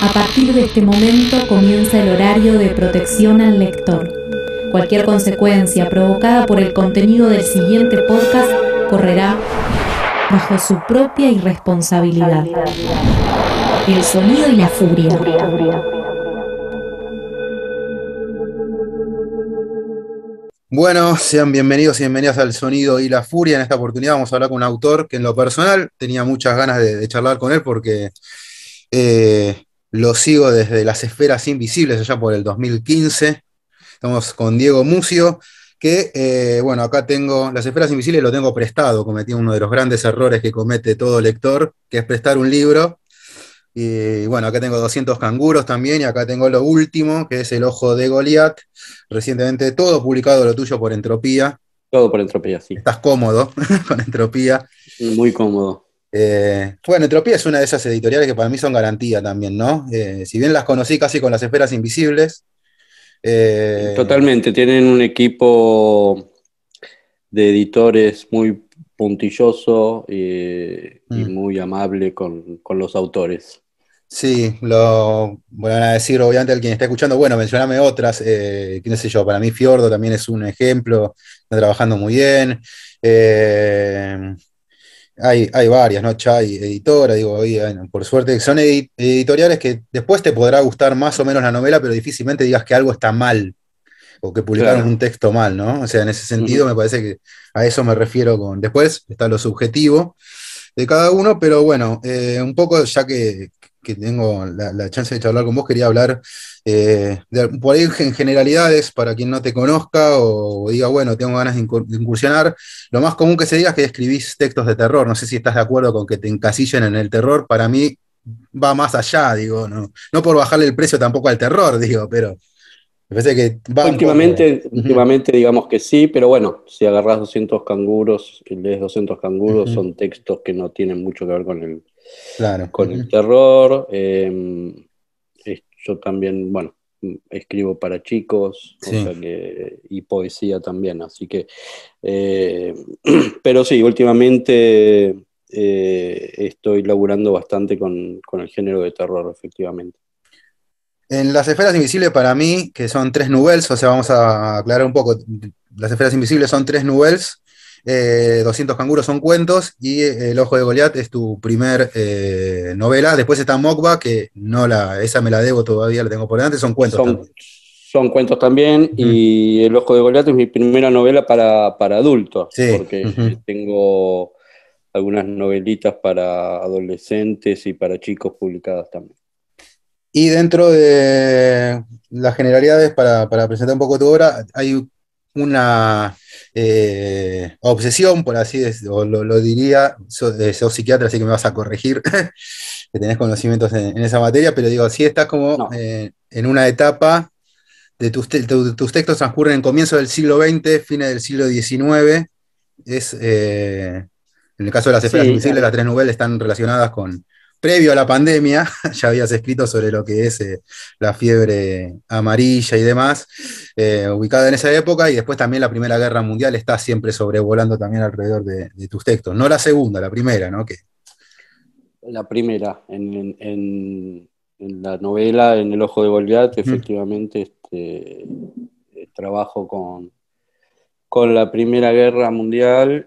A partir de este momento comienza el horario de protección al lector. Cualquier consecuencia provocada por el contenido del siguiente podcast correrá bajo su propia irresponsabilidad. El sonido y la furia. Bueno, sean bienvenidos y bienvenidas al Sonido y la Furia. En esta oportunidad vamos a hablar con un autor que en lo personal tenía muchas ganas de, charlar con él porque eh, lo sigo desde las esferas invisibles, allá por el 2015. Estamos con Diego Mucio, que, eh, bueno, acá tengo las esferas invisibles, lo tengo prestado. Cometí uno de los grandes errores que comete todo lector, que es prestar un libro. Y bueno, acá tengo 200 canguros también, y acá tengo lo último, que es El Ojo de Goliat. Recientemente todo publicado lo tuyo por Entropía. Todo por Entropía, sí. Estás cómodo con Entropía. Muy cómodo. Eh, bueno, Entropía es una de esas editoriales que para mí son garantía también, ¿no? Eh, si bien las conocí casi con las esferas invisibles. Eh, Totalmente, tienen un equipo de editores muy puntilloso y, mm. muy amable con, los autores. Sí, lo voy a decir obviamente al quien está escuchando, bueno, mencioname otras, Quién sé yo, para mí Fiordo también es un ejemplo, está trabajando muy bien. Eh, hay, varias, ¿no? chay editora, digo, por suerte, son editoriales que después te podrá gustar más o menos la novela, pero difícilmente digas que algo está mal o que publicaron un texto mal, ¿no? O sea, en ese sentido me parece que a eso me refiero con... Después está lo subjetivo de cada uno, pero bueno, eh, un poco ya que, que tengo la, chance de charlar con vos, quería hablar eh, por ahí en generalidades, para quien no te conozca o, diga, bueno, tengo ganas de incursionar. Lo más común que se diga es que escribís textos de terror. No sé si estás de acuerdo con que te encasillen en el terror. Para mí va más allá, digo, no, por bajarle el precio tampoco al terror, digo, pero... parece que últimamente, últimamente digamos que sí, pero bueno, si agarras 200 canguros y lees 200 canguros, son textos que no tienen mucho que ver con el, Claro. Con el terror. Em, yo también, bueno, escribo para chicos y poesía también, así que, eh, pero sí, últimamente eh, estoy laburando bastante con, el género de terror, efectivamente. En las esferas invisibles para mí, que son tres nubels, o sea, vamos a aclarar un poco, las esferas invisibles son tres nubes. 200 eh, canguros son cuentos y eh, El ojo de Goliat es tu primer eh, novela. Después está Mokba, que no la, esa me la debo todavía, la tengo por delante, son cuentos. Son, también. son cuentos también y El ojo de Goliat es mi primera novela para, adultos, porque tengo algunas novelitas para adolescentes y para chicos publicadas también. Y dentro de las generalidades, para, para presentar un poco tu obra, hay una eh, obsesión, por así decirlo, lo, diría, soy eh, psiquiatra, así que me vas a corregir, que tenés conocimientos en, esa materia, pero digo, si estás como eh, en una etapa de tus, textos transcurren en comienzo del siglo XX, fines del siglo XIX, es, en el caso de las esferas las tres nubes están relacionadas con, previo a la pandemia, ya habías escrito sobre lo que es eh, la fiebre amarilla y demás, eh, ubicada en esa época, y después también la Primera Guerra Mundial está siempre sobrevolando también alrededor de, tus textos. No la segunda, la primera, ¿no? La primera, en, la novela En el Ojo de Goliath, efectivamente, este, eh, trabajo con, con la Primera Guerra Mundial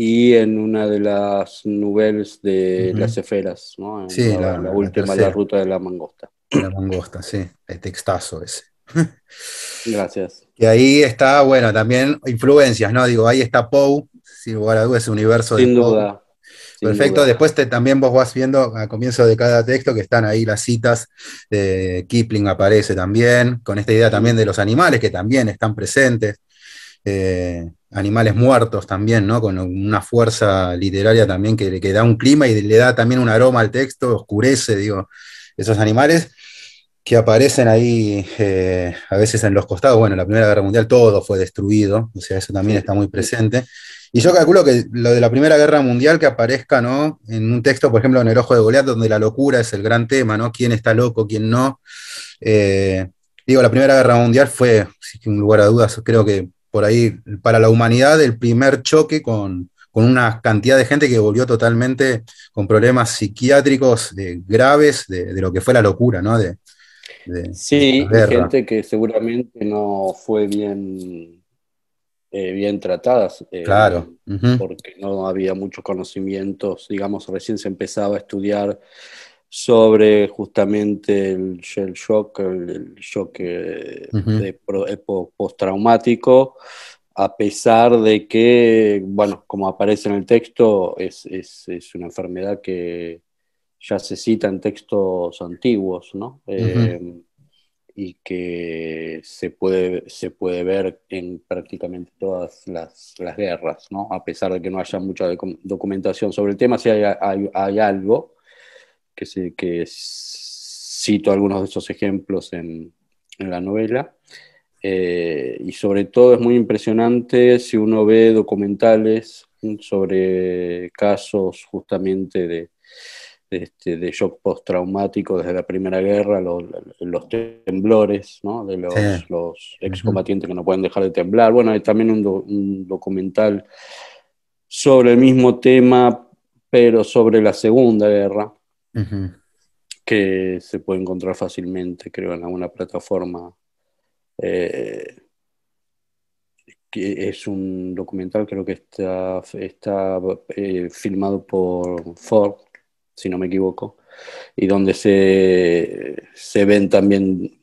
y en una de las nubes de las esferas, ¿no? la, última, la, ruta de la mangosta. La mangosta, sí, el textazo ese. Gracias. Y ahí está, bueno, también influencias, ¿no? Digo, ahí está Poe, sin lugar a dudas, ese universo sin duda. Perfecto, después te, también vos vas viendo a comienzo de cada texto que están ahí las citas de Kipling aparece también, con esta idea también de los animales que también están presentes. Eh, animales muertos también, ¿no? Con una fuerza literaria también que, que da un clima y le da también un aroma al texto, oscurece, digo, esos animales que aparecen ahí eh, a veces en los costados. Bueno, en la Primera Guerra Mundial todo fue destruido, o sea, eso también está muy presente. Y yo calculo que lo de la Primera Guerra Mundial que aparezca, ¿no? En un texto, por ejemplo, en El Ojo de Goliat, donde la locura es el gran tema, ¿no? ¿Quién está loco, quién no? Eh, digo, la Primera Guerra Mundial fue, sin lugar a dudas, creo que por ahí, para la humanidad, el primer choque con, una cantidad de gente que volvió totalmente con problemas psiquiátricos graves de, lo que fue la locura, ¿no? De, sí, gente que seguramente no fue bien, eh, bien tratada. Eh, claro. Porque no había muchos conocimientos, digamos, recién se empezaba a estudiar sobre justamente el shock, el, shock eh, eh, postraumático, a pesar de que, bueno, como aparece en el texto, es, una enfermedad que ya se cita en textos antiguos, ¿no? Eh, y que se puede, se puede ver en prácticamente todas las, guerras, ¿no? A pesar de que no haya mucha documentación sobre el tema, si hay algo, que, que cito algunos de esos ejemplos en, la novela. Eh, y sobre todo es muy impresionante si uno ve documentales sobre casos justamente de, de, este, de shock postraumático desde la Primera Guerra, los, temblores de los, excombatientes que no pueden dejar de temblar. Bueno, hay también un documental sobre el mismo tema, pero sobre la Segunda Guerra que se puede encontrar fácilmente, creo, en alguna plataforma. Eh, que es un documental, creo que está, está eh, filmado por Ford, si no me equivoco, y donde se, se ven también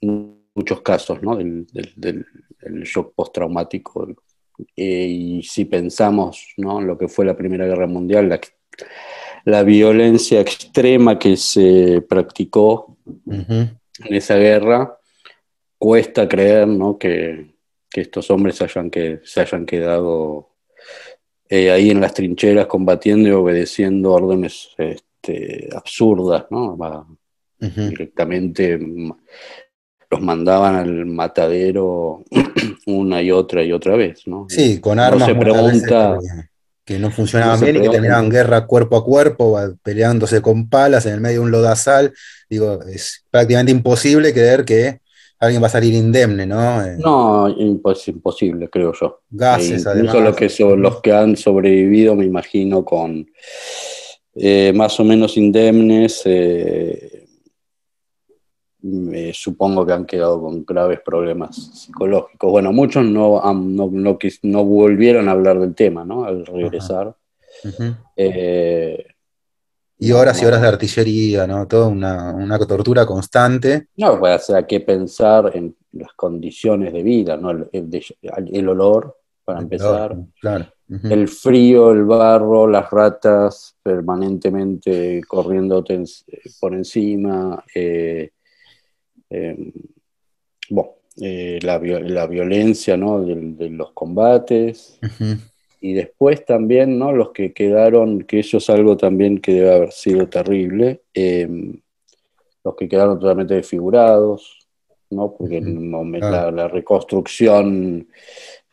muchos casos ¿no? del, shock postraumático. Eh, y si pensamos ¿no? lo que fue la Primera Guerra Mundial, la, la violencia extrema que se practicó en esa guerra, cuesta creer ¿no? que, estos hombres hayan que, se hayan quedado eh, ahí en las trincheras combatiendo y obedeciendo órdenes este, absurdas, ¿no? Directamente los mandaban al matadero una y otra y otra vez, ¿no? Sí, con armas que no funcionaban bien y que terminaban guerra cuerpo a cuerpo, peleándose con palas en el medio de un lodazal. Digo, es prácticamente imposible creer que alguien va a salir indemne, ¿no? Eh, no, es imposible, creo yo. Gases, e además. Los que, los que han sobrevivido, me imagino, con eh, más o menos indemnes eh, supongo que han quedado con graves problemas psicológicos. Bueno, muchos no, no, volvieron a hablar del tema, ¿no? Al regresar. Eh, y horas y horas de artillería, ¿no? Toda una, tortura constante. No, pues, o sea, hay que pensar en las condiciones de vida, ¿no? El, olor, para empezar. El frío, el barro, las ratas permanentemente corriendo eh, por encima. Eh, Em, bueno, eh, la, violencia de, los combates. y después también, ¿no? Los que quedaron, que eso es algo también que debe haber sido terrible, em, los que quedaron totalmente desfigurados, ¿no? Porque en la, reconstrucción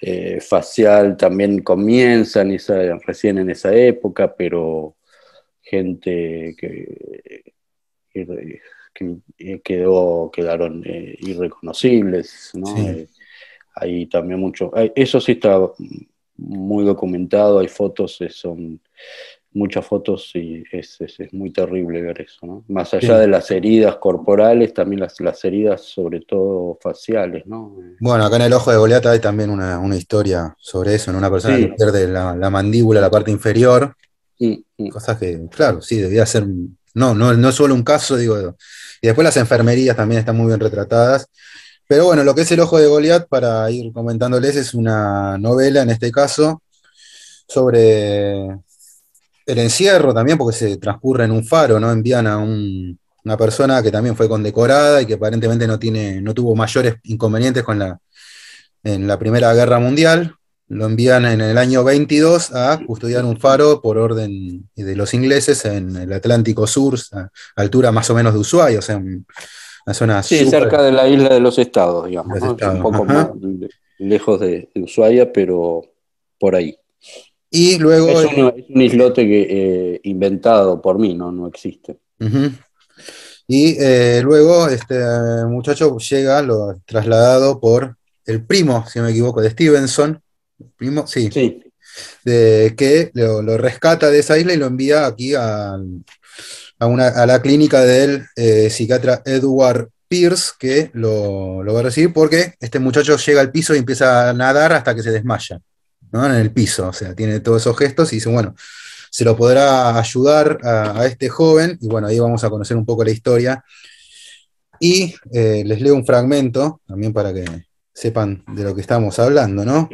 eh, facial también comienza recién en esa época, pero gente que que eh, quedó, quedaron eh, irreconocibles. ¿no? Eh, hay también mucho. eso sí está muy documentado, hay fotos, son muchas fotos y es, muy terrible ver eso. ¿no? Más allá de las heridas corporales, también las, las heridas, sobre todo faciales. ¿no? Bueno, acá en el ojo de Goliata hay también una, historia sobre eso, en una persona que pierde la, mandíbula, la parte inferior. Cosas que, claro, sí, debía ser. No, no, no es solo un caso, digo, y después las enfermerías también están muy bien retratadas. Pero bueno, lo que es El Ojo de Goliat, para ir comentándoles, es una novela, en este caso, sobre el encierro también, porque se transcurre en un faro, ¿no? Envían a una persona que también fue condecorada y que aparentemente no, tiene, no tuvo mayores inconvenientes con en la Primera Guerra Mundial, lo envían en el año 22 a custodiar un faro por orden de los ingleses en el Atlántico Sur, a altura más o menos de Ushuaia, o sea, una zona... Sí, cerca de la isla de los estados, digamos, un poco más lejos de Ushuaia, pero por ahí. Y luego... Es, un islote eh, inventado por mí, no, no existe. Y eh, luego este eh, muchacho llega, lo trasladado por el primo, si no me equivoco, de Stevenson, Primo, sí. De, que lo, rescata de esa isla y lo envía aquí a, la clínica del eh, psiquiatra Edward Pierce, que lo, va a recibir porque este muchacho llega al piso y empieza a nadar hasta que se desmaya, En el piso, o sea, tiene todos esos gestos y dice, bueno, se lo podrá ayudar a, este joven y bueno, ahí vamos a conocer un poco la historia. Y eh, les leo un fragmento también para que sepan de lo que estamos hablando, ¿no?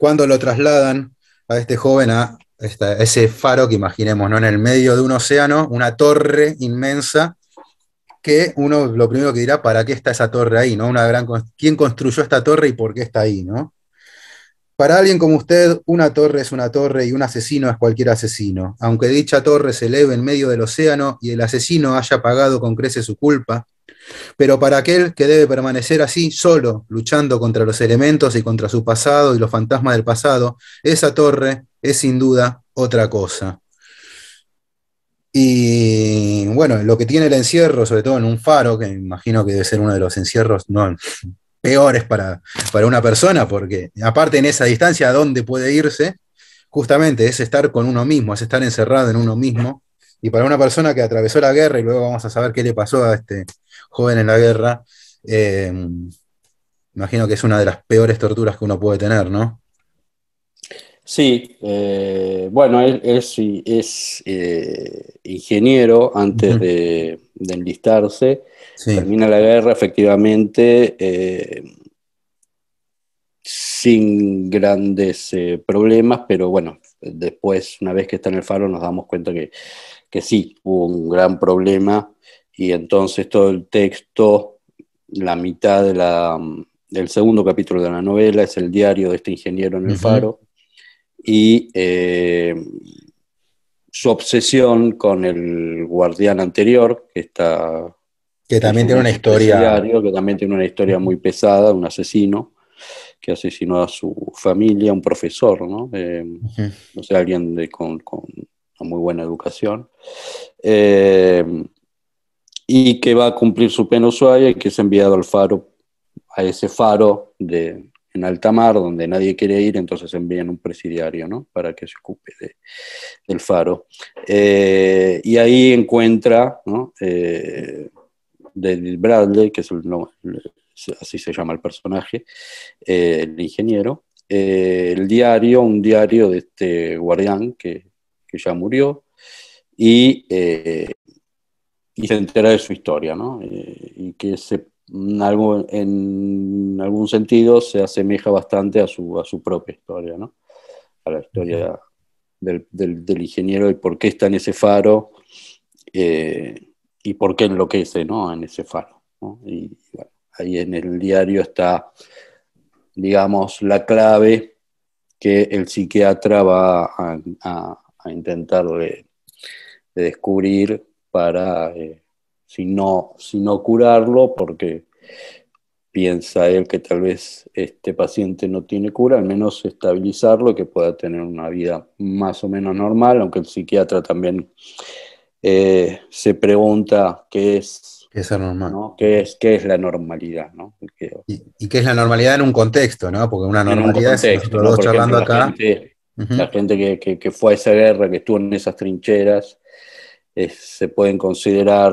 cuando lo trasladan a este joven a, ese faro que imaginemos, ¿no? En el medio de un océano, una torre inmensa, que uno lo primero que dirá, ¿para qué está esa torre ahí? ¿no? Una gran, ¿Quién construyó esta torre y por qué está ahí? ¿no? Para alguien como usted, una torre es una torre y un asesino es cualquier asesino. Aunque dicha torre se eleve en medio del océano y el asesino haya pagado con crece su culpa, pero para aquel que debe permanecer así, solo, luchando contra los elementos y contra su pasado y los fantasmas del pasado, esa torre es sin duda otra cosa. Y bueno, lo que tiene el encierro, sobre todo en un faro, que imagino que debe ser uno de los encierros no, peores para, para una persona, porque aparte en esa distancia a dónde puede irse, justamente es estar con uno mismo, es estar encerrado en uno mismo. Y para una persona que atravesó la guerra, y luego vamos a saber qué le pasó a este, joven en la guerra, eh, imagino que es una de las peores torturas que uno puede tener, ¿no? Sí, eh, bueno, él, es eh, ingeniero antes de, enlistarse, termina la guerra efectivamente sin grandes problemas, pero bueno, después, una vez que está en el faro, nos damos cuenta que, que sí, hubo un gran problema y entonces todo el texto, la mitad del segundo capítulo de la novela es el diario de este ingeniero en el faro y eh, su obsesión con el guardián anterior, que está... Que también tiene una historia... que también tiene una historia muy pesada, un asesino que asesinó a su familia, un profesor, ¿no? Eh, alguien con, muy buena educación. Eh, y que va a cumplir su pena Ushuaia y que es enviado al faro, a ese faro de, en alta mar donde nadie quiere ir, entonces envían un presidiario ¿no? para que se ocupe del faro. Eh, y ahí encuentra ¿no? Eh, David Bradley, que es el, no, así se llama el personaje, eh, el ingeniero, el diario, un diario de este guardián que, ya murió, y y se entera de su historia, ¿no? Eh, y que se, en, algo, en algún sentido se asemeja bastante a su, propia historia, A la historia del, ingeniero y por qué está en ese faro eh, y por qué enloquece, ¿no? En ese faro. Y ahí en el diario está, digamos, la clave que el psiquiatra va a, a, intentar de descubrir para, eh, si, no, si curarlo, porque piensa él que tal vez este paciente no tiene cura, al menos estabilizarlo, que pueda tener una vida más o menos normal, aunque el psiquiatra también eh, se pregunta qué es, ¿Qué es, normal? es, qué es la normalidad. ¿no? ¿Y, qué es la normalidad en un contexto, ¿no? porque una normalidad es La gente, que, fue a esa guerra, que estuvo en esas trincheras, se pueden considerar,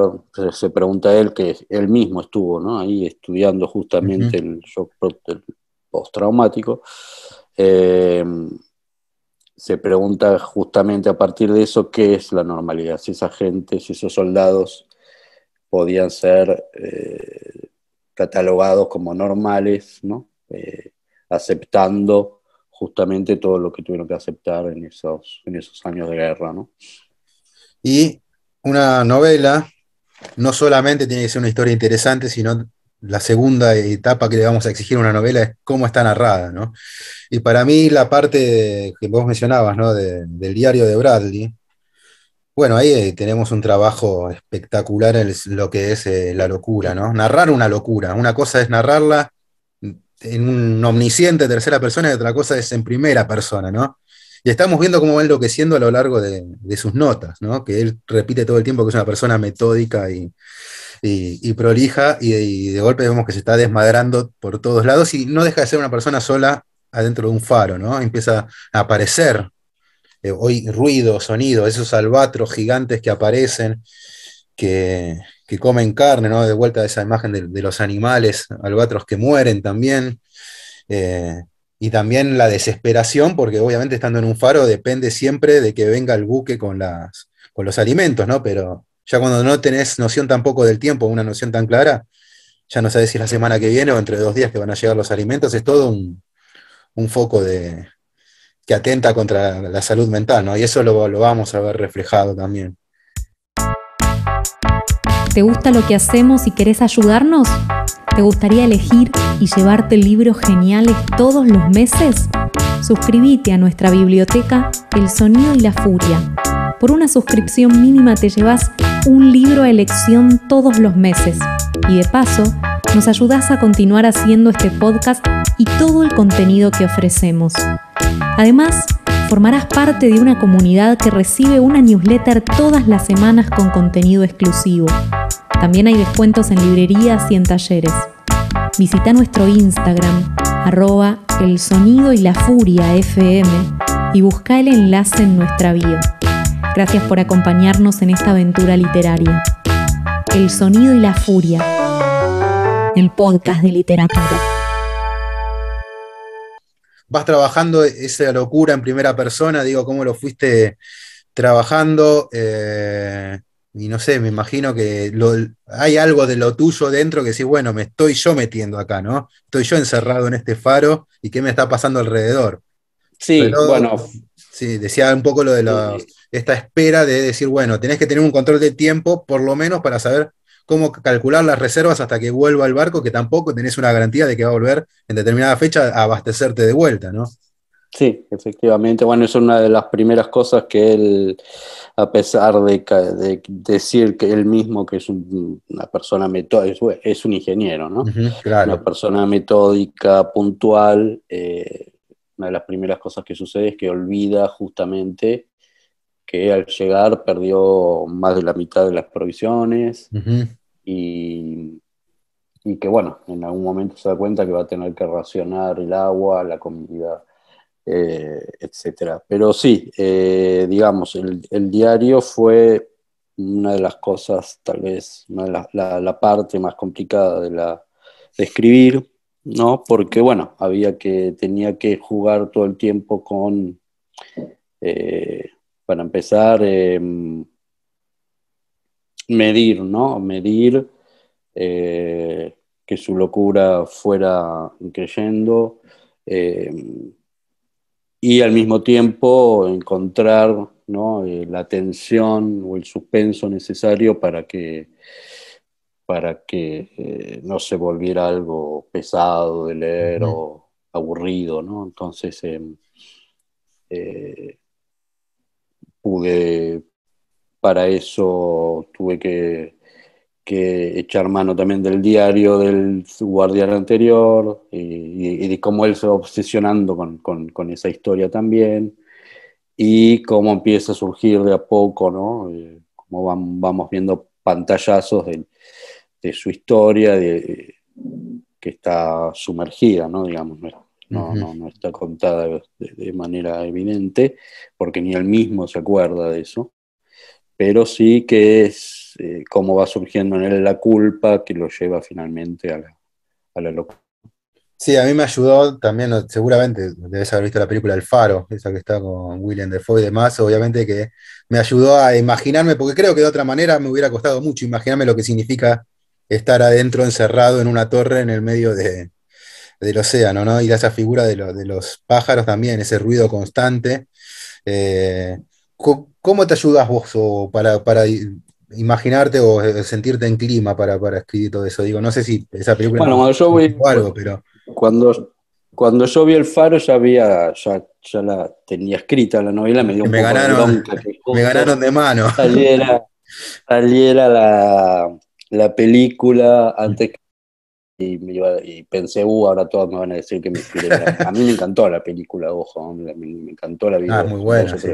se pregunta él, que él mismo estuvo ahí estudiando justamente el shock postraumático. Eh, se pregunta justamente a partir de eso qué es la normalidad, si esa gente, si esos soldados podían ser eh, catalogados como normales, eh, aceptando justamente todo lo que tuvieron que aceptar en esos, en esos años de guerra. Y una novela no solamente tiene que ser una historia interesante, sino la segunda etapa que le vamos a exigir a una novela es cómo está narrada, ¿no? Y para mí la parte que vos mencionabas, ¿no? del diario de Bradley, bueno, ahí eh, tenemos un trabajo espectacular en lo que es eh, la locura, ¿no? Narrar una locura, una cosa es narrarla en un omnisciente tercera persona y otra cosa es en primera persona, ¿no? Y estamos viendo cómo va enloqueciendo a lo largo de, sus notas, ¿no? que él repite todo el tiempo que es una persona metódica y, prolija, y, de golpe vemos que se está desmadrando por todos lados y no deja de ser una persona sola adentro de un faro, ¿no? empieza a aparecer eh, hoy ruido, sonido, esos albatros gigantes que aparecen. Que, comen carne, ¿no? De vuelta a esa imagen de, los animales, albatros que mueren también. Eh, y también la desesperación, porque obviamente estando en un faro depende siempre de que venga el buque con, las, con los alimentos, ¿no? Pero ya cuando no tenés noción tampoco del tiempo, una noción tan clara, ya no sabes si es la semana que viene o entre dos días que van a llegar los alimentos, es todo un, foco de, que atenta contra la salud mental, ¿no? Y eso lo, lo vamos a ver reflejado también. ¿Te gusta lo que hacemos y querés ayudarnos? ¿Te gustaría elegir y llevarte libros geniales todos los meses? Suscríbete a nuestra biblioteca El Sonido y la Furia. Por una suscripción mínima te llevas un libro a elección todos los meses. Y de paso, nos ayudas a continuar haciendo este podcast y todo el contenido que ofrecemos. Además, formarás parte de una comunidad que recibe una newsletter todas las semanas con contenido exclusivo. También hay descuentos en librerías y en talleres. Visita nuestro Instagram, arroba el sonido y la FM y busca el enlace en nuestra bio. Gracias por acompañarnos en esta aventura literaria. El sonido y la furia. El podcast de literatura. Vas trabajando esa locura en primera persona, digo, cómo lo fuiste trabajando. Eh y no sé, me imagino que hay algo de lo tuyo dentro que decís, bueno, me estoy yo metiendo acá, ¿no? Estoy yo encerrado en este faro y qué me está pasando alrededor. Sí, bueno. Sí, decía un poco lo de la, esta espera de decir, bueno, tenés que tener un control de tiempo, por lo menos para saber cómo calcular las reservas hasta que vuelva el barco, que tampoco tenés una garantía de que va a volver en determinada fecha a abastecerte de vuelta, ¿no? Sí, efectivamente. Bueno, es una de las primeras cosas que él, a pesar de, decir que él mismo que es una persona metódica, es, un ingeniero, ¿no? Una persona metódica, puntual, eh, una de las primeras cosas que sucede es que olvida justamente que al llegar perdió más de la mitad de las provisiones y, y que bueno, en algún momento se da cuenta que va a tener que racionar el agua, la comida eh, etcétera. Pero sí, eh, digamos, el, diario fue una de las cosas, tal vez, la, la, parte más complicada de, la, de escribir, ¿no? Porque, bueno, había que, tenía que jugar todo el tiempo con, eh, para empezar, em, medir, ¿no? Medir que su locura fuera creyendo. Em, y al mismo tiempo encontrar eh, la tensión o el suspenso necesario para que, para que eh, no se volviera algo pesado de leer o aburrido. ¿no? Entonces em, eh, pude, para eso tuve que que echar mano también del diario del guardián anterior y, de cómo él se va obsesionando con, con, esa historia también y cómo empieza a surgir de a poco, ¿no? Eh, cómo vamos viendo pantallazos de, su historia de, que está sumergida, ¿no? Digamos, no, está contada de manera evidente porque ni él mismo se acuerda de eso, pero sí que es eh, cómo va surgiendo en él la culpa que lo lleva finalmente a la, locura. Sí, a mí me ayudó también, seguramente debes haber visto la película El Faro, esa que está con William Defoe y demás, obviamente que me ayudó a imaginarme, porque creo que de otra manera me hubiera costado mucho imaginarme lo que significa estar adentro encerrado en una torre en el medio del océano, ¿no? Y esa figura de, los pájaros también, ese ruido constante. Eh, ¿Cómo te ayudas vos para, para imaginarte o eh, sentirte en clima para, escribir todo eso. Digo, no sé si esa película. Bueno, cuando yo vi. pero... cuando, yo vi El Faro ya había. Ya, la tenía escrita la novela, me ganaron, de Me ganaron de mano. Saliera, saliera la, la, película antes que. Y, pensé, uh, ahora todos me van a decir que me inspiré. A mí me encantó la película, ojo, me, encantó la vida. Ah, muy buena. Sí,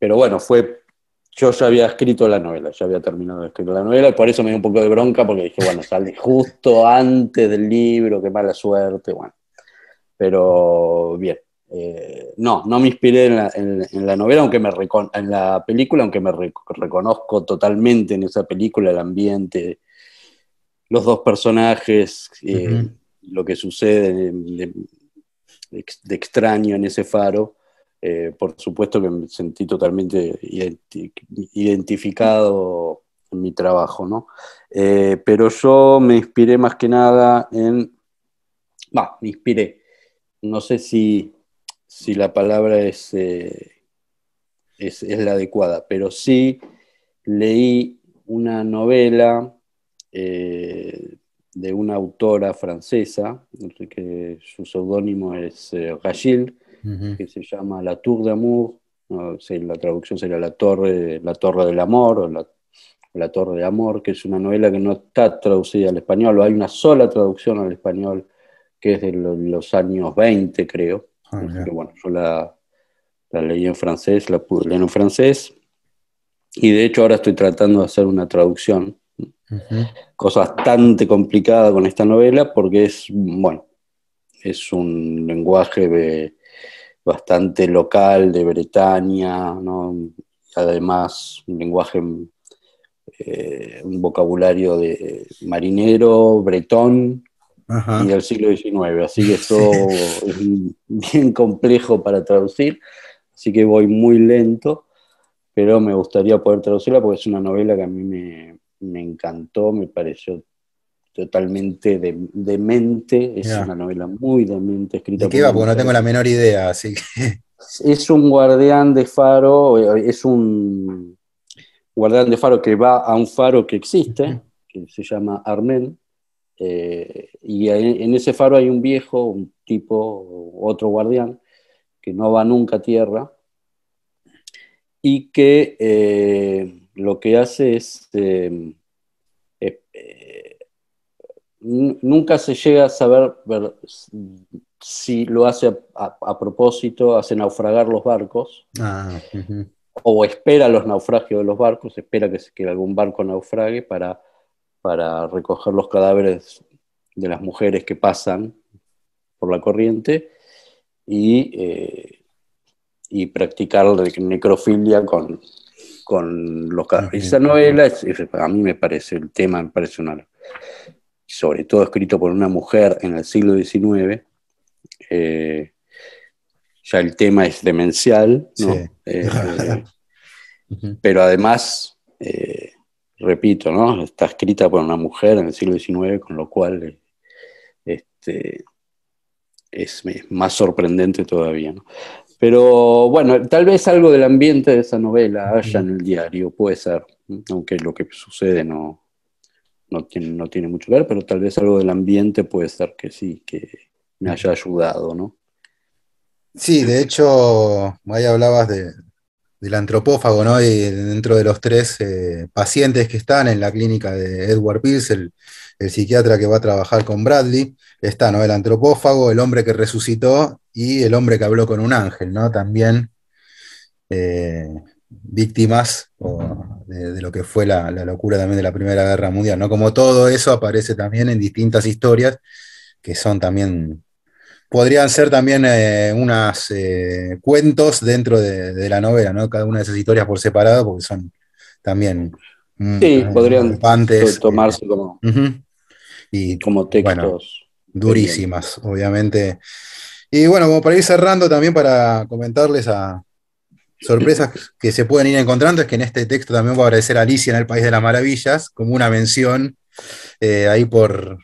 pero bueno, fue. Yo ya había escrito la novela, ya había terminado de escribir la novela, y por eso me dio un poco de bronca, porque dije, bueno, sale justo antes del libro, qué mala suerte, bueno. Pero bien. Eh, no, no me inspiré en la, novela, aunque me en la película, aunque me reconozco totalmente en esa película, el ambiente, los dos personajes, eh, lo que sucede de, extraño en ese faro. Eh, por supuesto que me sentí totalmente identificado en mi trabajo, ¿no? Eh, pero yo me inspiré más que nada en... Va, me inspiré. No sé si, la palabra eh, es, es, la adecuada, pero sí leí una novela de una autora francesa, que su seudónimo es Rachel que se llama La Tour d'Amour, la traducción sería la torre, la torre del Amor o la, Torre de Amor, que es una novela que no está traducida al español, o hay una sola traducción al español que es de los años 20, creo. Ah, bueno, yo la, leí en francés, la pude leer en francés, y de hecho ahora estoy tratando de hacer una traducción. Cosa bastante complicada con esta novela porque es, bueno, es un lenguaje de, bastante local de Bretaña, además un lenguaje, eh, un vocabulario de marinero, bretón y del siglo XIX, así que esto es bien complejo para traducir, así que voy muy lento, pero me gustaría poder traducirla porque es una novela que a mí me, me encantó, me pareció totalmente de, demente, es una novela muy demente escrita. ¿De qué va? no tengo la menor idea, así Es un guardián de faro, eh, es un guardián de faro que va a un faro que existe, que se llama Armen, eh, y en ese faro hay un viejo, un tipo, otro guardián, que no va nunca a tierra, y que eh, lo que hace es nunca se llega a saber si lo hace a, propósito, hace naufragar los barcos, ah, o espera los naufragios de los barcos, espera que, algún barco naufrague para, para recoger los cadáveres de las mujeres que pasan por la corriente y, eh, y practicar la necrofilia con, los cadáveres. Ah, esa novela, a mí me parece, el tema impresionante sobre todo escrito por una mujer en el siglo XIX, eh, ya el tema es demencial, ¿no? Eh, pero además, eh, repito, ¿no? está escrita por una mujer en el siglo XIX, con lo cual este, es, más sorprendente todavía. Pero bueno, tal vez algo del ambiente de esa novela haya en el diario, puede ser, aunque lo que sucede no, no tiene, no tiene mucho que ver, pero tal vez algo del ambiente puede ser que sí, que me haya ayudado, ¿no? Sí, de hecho, ahí hablabas del antropófago, ¿no? Y dentro de los tres eh, pacientes que están en la clínica de Edward Pierce, el, psiquiatra que va a trabajar con Bradley, está, ¿no? El antropófago, el hombre que resucitó y el hombre que habló con un ángel, ¿no? También eh, víctimas de, lo que fue la, locura también de la Primera Guerra Mundial, ¿no? Como todo eso aparece también en distintas historias que son también, podrían ser también eh, Unas eh, cuentos dentro de, la novela, ¿no? Cada una de esas historias por separado, porque son también... Mm, sí, eh, podrían tomarse como, y, como textos. durísimas, obviamente. Y bueno, como para ir cerrando también para comentarles a, sorpresas que se pueden ir encontrando es que en este texto también va a aparecer Alicia en el País de las Maravillas, como una mención eh, ahí por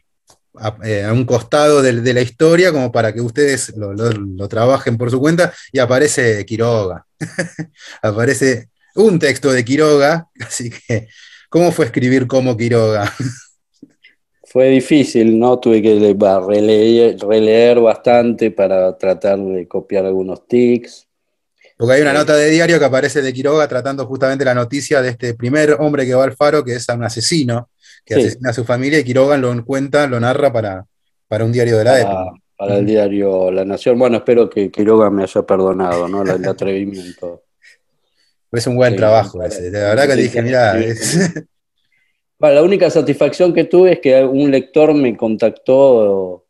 a, eh, un costado de, la historia, como para que ustedes lo, trabajen por su cuenta, y aparece Quiroga. aparece un texto de Quiroga, así que, ¿cómo fue escribir como Quiroga? fue difícil, ¿no? Tuve que releer, releer bastante para tratar de copiar algunos tics porque hay una nota de diario que aparece de Quiroga tratando justamente la noticia de este primer hombre que va al faro, que es un asesino, que asesina a su familia, y Quiroga lo cuenta, lo narra para, para un diario de la época. para el diario La Nación. Bueno, espero que Quiroga me haya perdonado, ¿no? El, atrevimiento. Pues es un buen trabajo ese. La verdad que dije, mira. la única satisfacción que tuve es que un lector me contactó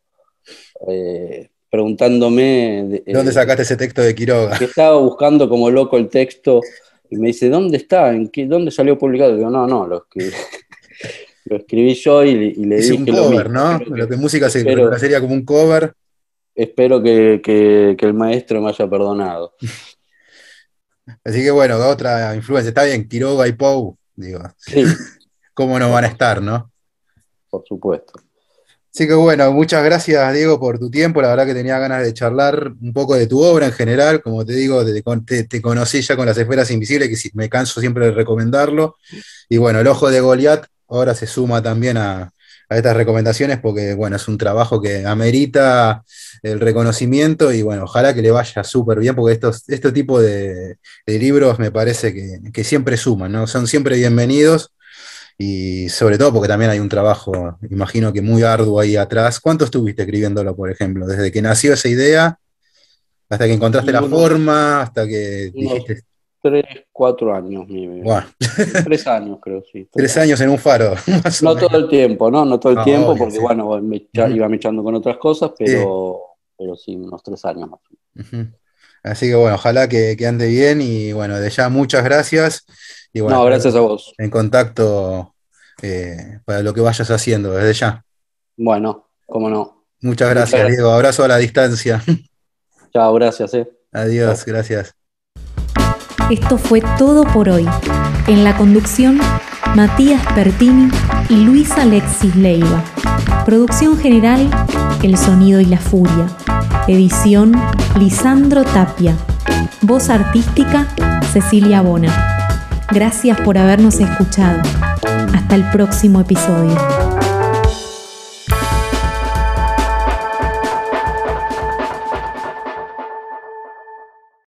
eh, preguntándome... ¿Dónde eh, sacaste ese texto de Quiroga? Que estaba buscando como loco el texto y me dice, ¿dónde está? ¿En qué, ¿Dónde salió publicado? digo, no, no, lo escribí, lo escribí yo y, y le es un cover, ¿no? Que, lo que música sería como un cover. Espero que, el maestro me haya perdonado. Así que bueno, otra influencia. Está bien, Quiroga y Pou, digo. ¿Cómo no van a estar, no? Por supuesto. Así que bueno, muchas gracias Diego por tu tiempo, la verdad que tenía ganas de charlar un poco de tu obra en general, como te digo, te, conocí ya con las esferas invisibles, que me canso siempre de recomendarlo, y bueno, el ojo de Goliat ahora se suma también a, estas recomendaciones porque, bueno, es un trabajo que amerita el reconocimiento y, bueno, ojalá que le vaya súper bien porque estos, este tipo de, libros me parece que, que, siempre suman, ¿no? Son siempre bienvenidos y sobre todo porque también hay un trabajo, imagino que muy arduo ahí atrás. ¿Cuánto estuviste escribiéndolo, por ejemplo? Desde que nació esa idea hasta que encontraste la forma, hasta que dijiste... Tres, cuatro años, mi Bueno. Tres años, creo, sí. Tres años. en un faro. No todo el tiempo, ¿no? No todo el ah, tiempo, porque bueno, me, iba mechando con otras cosas, pero, sí. pero sí, unos tres años más. o menos. Así que bueno, ojalá que, ande bien y bueno, de ya muchas gracias. Y, bueno, no, gracias a vos. En contacto eh, para lo que vayas haciendo desde ya. Bueno, cómo no. Muchas gracias, Diego. Abrazo a la distancia. Chao, gracias. Eh. Adiós, gracias. Esto fue todo por hoy. En la conducción, Matías Pertini y Luis Alexis Leiva. Producción general, El Sonido y la Furia. Edición Lisandro Tapia. Voz artística Cecilia Bona. Gracias por habernos escuchado. Hasta el próximo episodio.